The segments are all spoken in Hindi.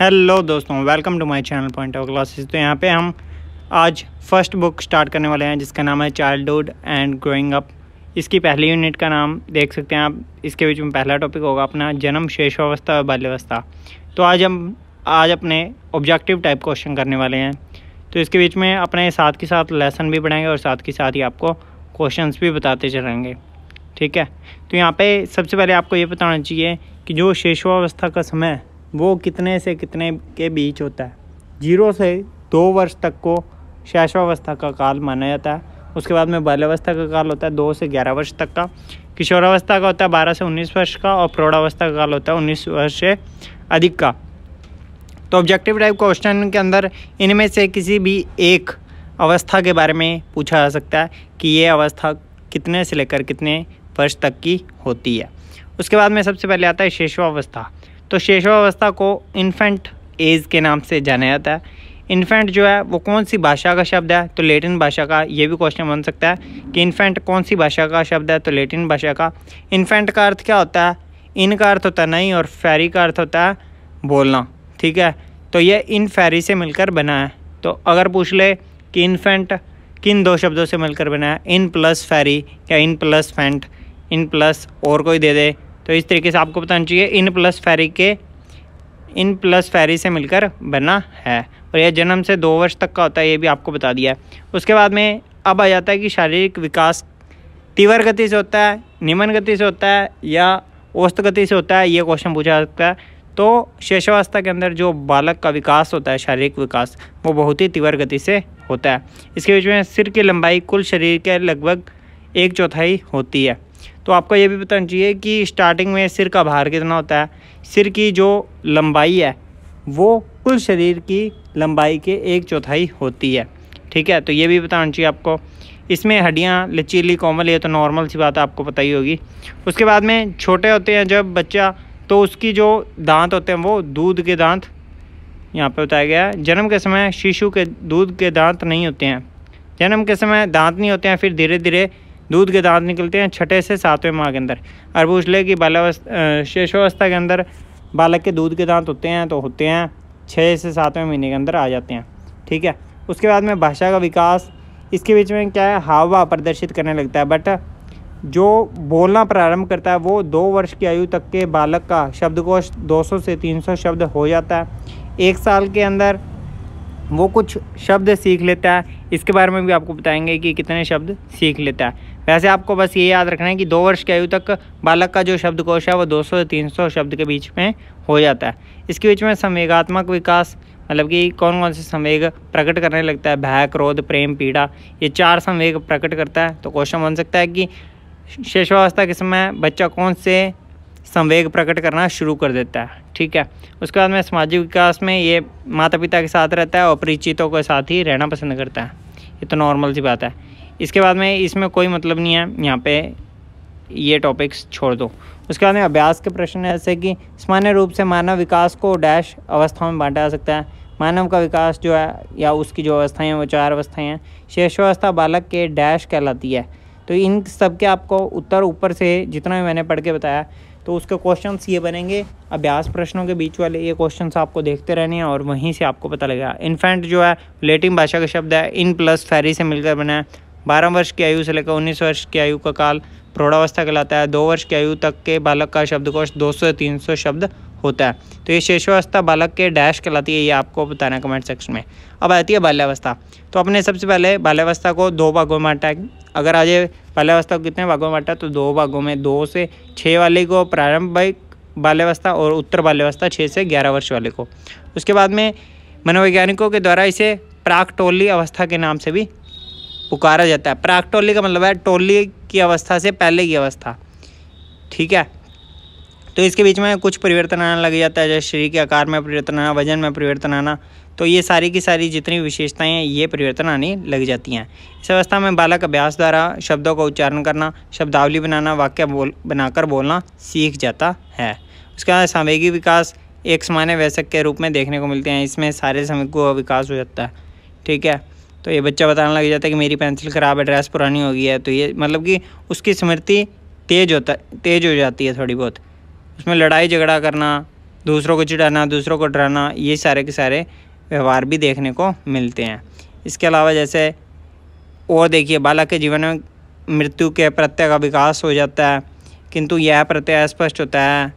हेलो दोस्तों welcome to my channel point of classes तो यहाँ पे हम आज फर्स्ट बुक स्टार्ट करने वाले हैं जिसका नाम है चाइल्डहुड एंड ग्रोइंग अप इसकी पहली यूनिट का नाम देख सकते हैं आप इसके बीच में पहला टॉपिक होगा अपना जन्म शेषावस्था और बाल्यावस्था तो आज हम आज अपने ऑब्जेक्टिव टाइप क्वेश्चन करने वाले हैं तो इसके बीच में अपने साथ के साथ लेसन भी पढ़ाएंगे और साथ के साथ ही आपको क्वेश्चन भी बताते चलेंगे ठीक है तो यहाँ पर सबसे पहले आपको ये बताना चाहिए कि जो शेषावस्था का समय वो कितने से कितने के बीच होता है जीरो से दो वर्ष तक को शैशवावस्था का काल माना जाता है उसके बाद में बाल्यावस्था का काल होता है दो से ग्यारह वर्ष तक का किशोरावस्था का होता है बारह से उन्नीस वर्ष का और प्रौढ़ावस्था का काल होता है उन्नीस वर्ष से अधिक का तो ऑब्जेक्टिव टाइप क्वेश्चन के अंदर इनमें से किसी भी एक अवस्था के बारे में पूछा जा सकता है कि ये अवस्था कितने से लेकर कितने वर्ष तक की होती है उसके बाद में सबसे पहले आता है शेषवावस्था तो शेषवावस्था को इन्फेंट एज के नाम से जाना जाता है इन्फेंट जो है वो कौन सी भाषा का शब्द है तो लेटिन भाषा का ये भी क्वेश्चन बन सकता है कि इन्फेंट कौन सी भाषा का शब्द है तो लेटिन भाषा का इन्फेंट का अर्थ क्या होता है इन का अर्थ होता है नहीं और फेरी का अर्थ होता है बोलना ठीक है तो ये इन फेरी से मिलकर बना है तो अगर पूछ ले कि इन्फेंट किन दो शब्दों से मिलकर बना है इन प्लस फेरी या इन प्लस फेंट इन प्लस और कोई दे दे तो इस तरीके से आपको बताना चाहिए इन प्लस फेरी के इन प्लस फेरी से मिलकर बना है और यह जन्म से दो वर्ष तक का होता है ये भी आपको बता दिया है उसके बाद में अब आ जाता है कि शारीरिक विकास तीव्र गति से होता है निम्न गति से होता है या औस्त गति से होता है ये क्वेश्चन पूछा जाता है तो शेषावस्था के अंदर जो बालक का विकास होता है शारीरिक विकास वो बहुत ही तीव्र गति से होता है इसके बीच में सिर की लंबाई कुल शरीर के लगभग एक चौथाई होती है तो आपको ये भी बताना चाहिए कि स्टार्टिंग में सिर का भार कितना होता है सिर की जो लंबाई है वो कुल शरीर की लंबाई के एक चौथाई होती है ठीक है तो ये भी बताना चाहिए आपको इसमें हड्डियाँ लचीली कोमल ये तो नॉर्मल सी बात आपको पता ही होगी उसके बाद में छोटे होते हैं जब बच्चा तो उसकी जो दांत होते हैं वो दूध के दांत यहाँ पे बताया गया है जन्म के समय शिशु के दूध के दांत नहीं होते हैं जन्म के समय दांत नहीं होते हैं फिर धीरे धीरे दूध के दांत निकलते हैं छठे से सातवें माह के अंदर अर्बुजले की बालावस्था शेषावस्था के अंदर बालक के दूध के दांत होते हैं तो होते हैं छः से सातवें महीने के अंदर आ जाते हैं ठीक है उसके बाद में भाषा का विकास इसके बीच में क्या है हावा प्रदर्शित करने लगता है बट जो बोलना प्रारंभ करता है वो दो वर्ष की आयु तक के बालक का शब्दकोश 200 से 300 शब्द हो जाता है एक साल के अंदर वो कुछ शब्द सीख लेता है इसके बारे में भी आपको बताएंगे कि कितने शब्द सीख लेता है वैसे आपको बस ये याद रखना है कि दो वर्ष की आयु तक बालक का जो शब्दकोश है वो 200 से 300 शब्द के बीच में हो जाता है इसके बीच में संवेगात्मक विकास मतलब कि कौन कौन से संवेग प्रकट करने लगता है भय क्रोध प्रेम पीड़ा ये चार संवेग प्रकट करता है तो क्वेश्चन बन सकता है कि शेषावस्था के समय बच्चा कौन से संवेग प्रकट करना शुरू कर देता है ठीक है उसके बाद में सामाजिक विकास में ये माता पिता के साथ रहता है और परिचितों के साथ ही रहना पसंद करता है ये तो नॉर्मल सी बात है इसके बाद में इसमें कोई मतलब नहीं है यहाँ पे ये टॉपिक्स छोड़ दो उसके बाद में अभ्यास के प्रश्न है ऐसे कि सामान्य रूप से मानव विकास को डैश अवस्थाओं में बांटा जा सकता है मानव का विकास जो है या उसकी जो अवस्थाएँ हैं वो चार अवस्थाएँ हैं शेषावस्था बालक के डैश कहलाती है तो इन सब के आपको उत्तर ऊपर से जितना भी मैंने पढ़ के बताया तो उसके क्वेश्चन ये बनेंगे अभ्यास प्रश्नों के बीच वाले ये क्वेश्चन आपको देखते रहने हैं और वहीं से आपको पता लगेगा इन्फेंट जो है लेटिन भाषा का शब्द है इन प्लस फेरी से मिलकर बना है बारह वर्ष की आयु से लेकर उन्नीस वर्ष की आयु का काल प्रौढ़ावस्था कहलाता है दो वर्ष की आयु तक के बालक का शब्दकोश दो सौ तीन सौ शब्द होता है तो ये शेषावस्था बालक के डैश कहलाती है ये आपको बताना कमेंट सेक्शन में अब आती है बाल्यावस्था तो अपने सबसे पहले बाल्यावस्था को दो भागों में बांटा अगर आज बाल्यावस्था को कितने भागों में बांटा तो दो भागों में दो से छः वाले को प्रारंभिक बाल्यावस्था और उत्तर बाल्यावस्था छः से ग्यारह वर्ष वाले को उसके बाद में मनोवैज्ञानिकों के द्वारा इसे प्राकटोली अवस्था के नाम से भी पुकारा जाता है प्राक टोली का मतलब है टोली की अवस्था से पहले की अवस्था ठीक है तो इसके बीच में कुछ परिवर्तन आना लग जाता है जैसे शरीर के आकार में परिवर्तन आना वजन में परिवर्तन आना तो ये सारी की सारी जितनी विशेषताएं हैं ये परिवर्तन आने लग जाती हैं इस अवस्था में बालक अभ्यास द्वारा शब्दों का उच्चारण करना शब्दावली बनाना वाक्य बोल बनाकर बोलना सीख जाता है उसके बाद संवेगी विकास एक सामान्य वयस्क के रूप में देखने को मिलते हैं इसमें सारे समय को विकास हो जाता है ठीक है तो ये बच्चा बताने लग जाता है कि मेरी पेंसिल ख़राब है ड्रेस पुरानी हो गई है तो ये मतलब कि उसकी स्मृति तेज़ होता तेज़ हो जाती है थोड़ी बहुत उसमें लड़ाई झगड़ा करना दूसरों को चिढ़ाना दूसरों को डराना ये सारे के सारे व्यवहार भी देखने को मिलते हैं इसके अलावा जैसे और देखिए बालक के जीवन में मृत्यु के प्रत्यय का विकास हो जाता है किंतु यह प्रत्यय स्पष्ट होता है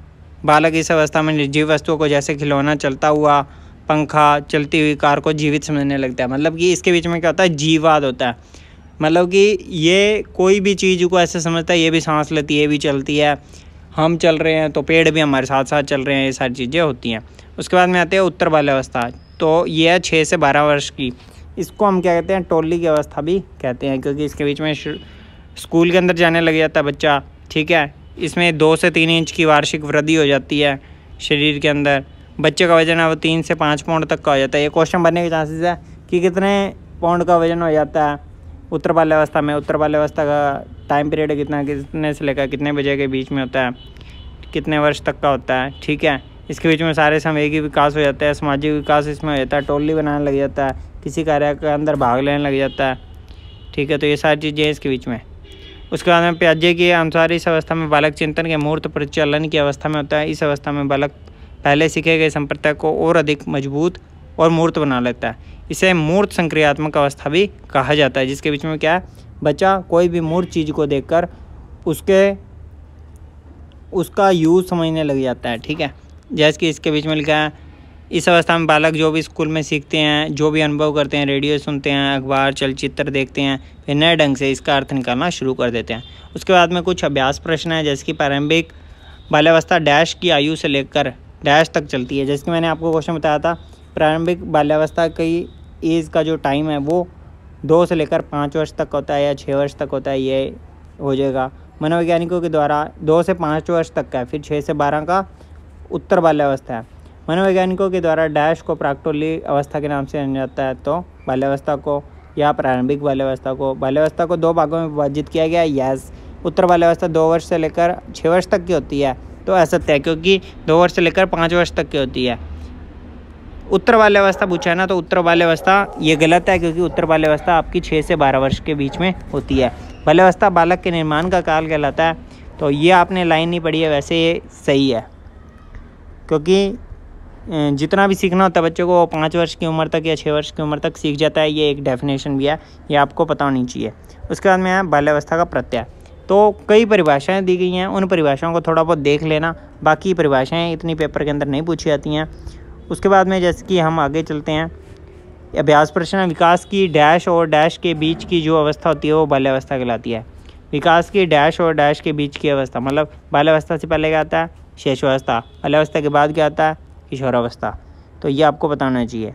बालक इस अवस्था में निर्जीव वस्तुओं को जैसे खिलौना चलता हुआ पंखा चलती हुई कार को जीवित समझने लगता है मतलब कि इसके बीच में क्या होता है जीवाद होता है मतलब कि ये कोई भी चीज़ को ऐसे समझता है ये भी सांस लेती है ये भी चलती है हम चल रहे हैं तो पेड़ भी हमारे साथ साथ चल रहे हैं ये सारी चीज़ें होती हैं उसके बाद में आते हैं उत्तर बाल अवस्था तो ये है छः से बारह वर्ष की इसको हम क्या कहते हैं टोली की अवस्था भी कहते हैं क्योंकि इसके बीच में स्कूल के अंदर जाने लग जाता है बच्चा ठीक है इसमें दो से तीन इंच की वार्षिक वृद्धि हो जाती है शरीर के अंदर बच्चे का वजन है वो तीन से पाँच पाउंड तक का हो जाता है ये क्वेश्चन बनने के चांसेस है कि कितने पाउंड का वजन हो जाता है उत्तर बाल्यावस्था में उत्तर बाल्यावस्था का टाइम पीरियड कितना कितने से लेकर कितने बजे के बीच में होता है कितने वर्ष तक का होता है ठीक है इसके बीच में सारे की विकास हो जाता है सामाजिक विकास इसमें हो जाता है टोली बनाने लग जाता है किसी कार्य के अंदर भाग लेने लग जाता है ठीक है तो ये सारी चीज़ें हैं इसके बीच में उसके बाद में प्याजे के अनुसार इस अवस्था में बालक चिंतन के मूर्त प्रचलन की अवस्था में होता है इस अवस्था में बालक पहले सीखे गए संप्रदाय को और अधिक मजबूत और मूर्त बना लेता है इसे मूर्त संक्रियात्मक अवस्था भी कहा जाता है जिसके बीच में क्या है बच्चा कोई भी मूर्त चीज़ को देख उसके उसका यूज समझने लग जाता है ठीक है जैसे कि इसके बीच में लिखा है इस अवस्था में बालक जो भी स्कूल में सीखते हैं जो भी अनुभव करते हैं रेडियो सुनते हैं अखबार चलचित्र देखते हैं फिर नए ढंग से इसका अर्थ निकालना शुरू कर देते हैं उसके बाद में कुछ अभ्यास प्रश्न है जैसे कि प्रारंभिक बाल्यावस्था डैश की आयु से लेकर डैश तक चलती है जैसे कि मैंने आपको क्वेश्चन बताया था प्रारंभिक बाल्यावस्था की एज का जो टाइम है वो दो से लेकर पाँच वर्ष तक होता है या छः वर्ष तक होता है ये हो जाएगा मनोवैज्ञानिकों के द्वारा दो से पाँच वर्ष तक का फिर छः से बारह का उत्तर बाल्यावस्था है मनोवैज्ञानिकों के द्वारा डैश को प्राक्टोली अवस्था के नाम से जाना जाता है तो बाल्यावस्था को या प्रारंभिक बाल्यावस्था को बाल्यावस्था को दो भागों में विभाजित किया गया यस उत्तर बाल्यावस्था दो वर्ष से लेकर छः वर्ष तक की होती है तो असत्य है क्योंकि दो वर्ष से लेकर पाँच वर्ष तक की होती है उत्तर बाल्य अवस्था पूछा है ना तो उत्तर बाल्य अवस्था ये गलत है क्योंकि उत्तर बाल्य अवस्था आपकी छः से बारह वर्ष के बीच में होती है बाल्यावस्था बालक के निर्माण का काल कहलाता है तो ये आपने लाइन नहीं पढ़ी है वैसे ये सही है क्योंकि जितना भी सीखना होता है बच्चों को वो पाँच वर्ष की उम्र तक या छः वर्ष की उम्र तक सीख जाता है ये एक डेफिनेशन भी है ये आपको पता होनी चाहिए उसके बाद में आया बाल्यावस्था का प्रत्यय तो कई परिभाषाएं दी गई हैं उन परिभाषाओं को थोड़ा बहुत देख लेना बाकी परिभाषाएं इतनी पेपर के अंदर नहीं पूछी जाती हैं उसके बाद में जैसे कि हम आगे चलते हैं अभ्यास प्रश्न विकास की डैश और डैश के बीच की जो अवस्था होती है वो बाल्यावस्था कहलाती है विकास की डैश और डैश के बीच की अवस्था मतलब बाल्यावस्था से पहले क्या आता है शेषावस्था बाल्यावस्था के बाद क्या आता है किशोरावस्था तो ये आपको बताना चाहिए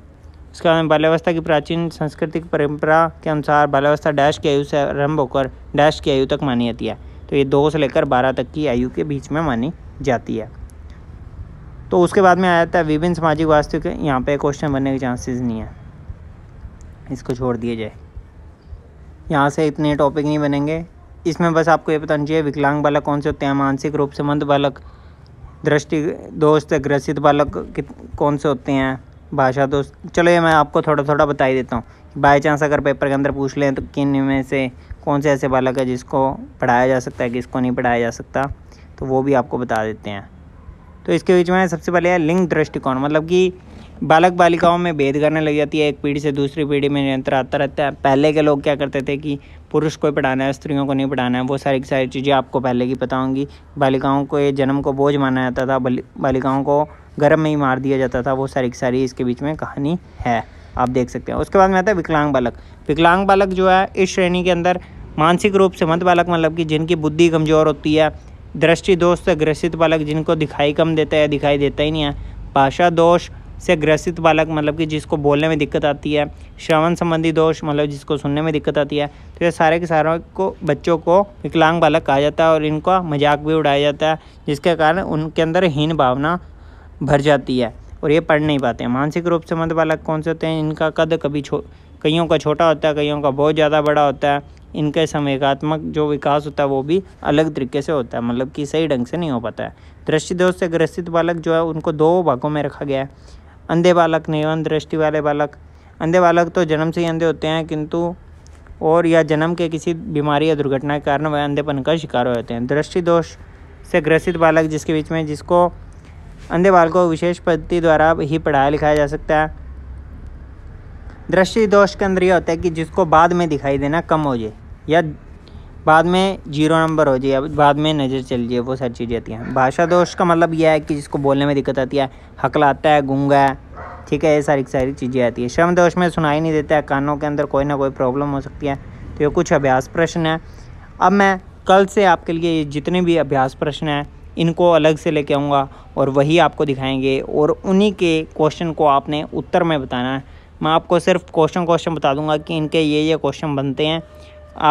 बाद बाल्यावस्था की प्राचीन सांस्कृतिक परंपरा के अनुसार बाल्यावस्था डैश की आयु से आरंभ होकर डैश की आयु तक मानी जाती है तो ये दो से लेकर बारह तक की आयु के बीच में मानी जाती है तो उसके बाद में आ जाता है विभिन्न सामाजिक के यहाँ पे क्वेश्चन बनने के चांसेस नहीं है इसको छोड़ दिया जाए यहाँ से इतने टॉपिक नहीं बनेंगे इसमें बस आपको ये पता चाहिए विकलांग बालक कौन से होते हैं मानसिक रूप से मंद बालक दृष्टि दोस्त ग्रसित बालक कौन से होते हैं भाषा तो चलो ये मैं आपको थोड़ा थोड़ा बता ही देता हूँ बाई चांस अगर पेपर के अंदर पूछ लें तो किन में से कौन से ऐसे बालक है जिसको पढ़ाया जा सकता है किसको नहीं पढ़ाया जा सकता तो वो भी आपको बता देते हैं तो इसके बीच में सबसे पहले है लिंग दृष्टिकोण मतलब कि बालक बालिकाओं में भेद करने लग जाती है एक पीढ़ी से दूसरी पीढ़ी में निरंतर आता रहता है पहले के लोग क्या करते थे कि पुरुष को पढ़ाना है स्त्रियों को नहीं पढ़ाना है वो सारी सारी चीज़ें आपको पहले की पता होंगी बालिकाओं को ये जन्म को बोझ माना जाता था बालिकाओं को गर्भ में ही मार दिया जाता था वो सारी सारी इसके बीच में कहानी है आप देख सकते हैं उसके बाद में आता है विकलांग बालक विकलांग बालक जो है इस श्रेणी के अंदर मानसिक रूप से मत बालक मतलब कि जिनकी बुद्धि कमज़ोर होती है दृष्टि दोष से ग्रसित बालक जिनको दिखाई कम देता है दिखाई देता ही नहीं है भाषा दोष से ग्रसित बालक मतलब कि जिसको बोलने में दिक्कत आती है श्रवण संबंधी दोष मतलब जिसको सुनने में दिक्कत आती है तो ये सारे के सारों को बच्चों को विकलांग बालक कहा जाता है और इनका मजाक भी उड़ाया जाता है जिसके कारण उनके अंदर हीन भावना भर जाती है और ये पढ़ नहीं पाते मानसिक रूप से बालक कौन से होते हैं इनका कद कभी छो कईयों का छोटा होता है कईयों का बहुत ज़्यादा बड़ा होता है इनके संवेगात्मक जो विकास होता है वो भी अलग तरीके से होता है मतलब कि सही ढंग से नहीं हो पाता है दृष्टि दोष से ग्रसित बालक जो है उनको दो भागों में रखा गया है अंधे बालक निवन दृष्टि वाले बालक अंधे बालक तो जन्म से ही अंधे होते हैं किंतु और या जन्म के किसी बीमारी या दुर्घटना के कारण वह अंधेपन का शिकार होते हैं दृष्टि दोष से ग्रसित बालक जिसके बीच में जिसको अंधे बाल को विशेष पद्धति द्वारा ही पढ़ाया लिखाया जा सकता है दृष्टि दोष के अंदर यह होता है कि जिसको बाद में दिखाई देना कम हो जाए या बाद में जीरो नंबर हो जाए बाद में नज़र चल जाए वो सारी चीज़ें आती हैं भाषा दोष का मतलब यह है कि जिसको बोलने में दिक्कत आती है हकलाता है गूंगा है ठीक है ये सारी सारी चीज़ें आती है श्रम दोष में सुनाई नहीं देता है कानों के अंदर कोई ना कोई प्रॉब्लम हो सकती है तो ये कुछ अभ्यास प्रश्न है अब मैं कल से आपके लिए जितने भी अभ्यास प्रश्न हैं इनको अलग से लेके आऊँगा और वही आपको दिखाएंगे और उन्हीं के क्वेश्चन को आपने उत्तर में बताना है मैं आपको सिर्फ क्वेश्चन क्वेश्चन बता दूंगा कि इनके ये ये क्वेश्चन बनते हैं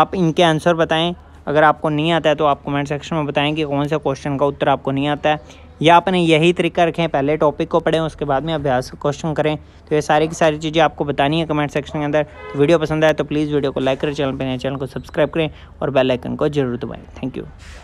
आप इनके आंसर बताएं अगर आपको नहीं आता है तो आप कमेंट सेक्शन में बताएं कि कौन से क्वेश्चन का उत्तर आपको नहीं आता है या आपने यही तरीका रखें पहले टॉपिक को पढ़ें उसके बाद में अभ्यास क्वेश्चन करें तो ये सारी की सारी चीज़ें आपको बतानी है कमेंट सेक्शन के अंदर तो वीडियो पसंद आए तो प्लीज़ वीडियो को लाइक करें चैनल पर नए चैनल को सब्सक्राइब करें और बेलाइकन को जरूर दबाएँ थैंक यू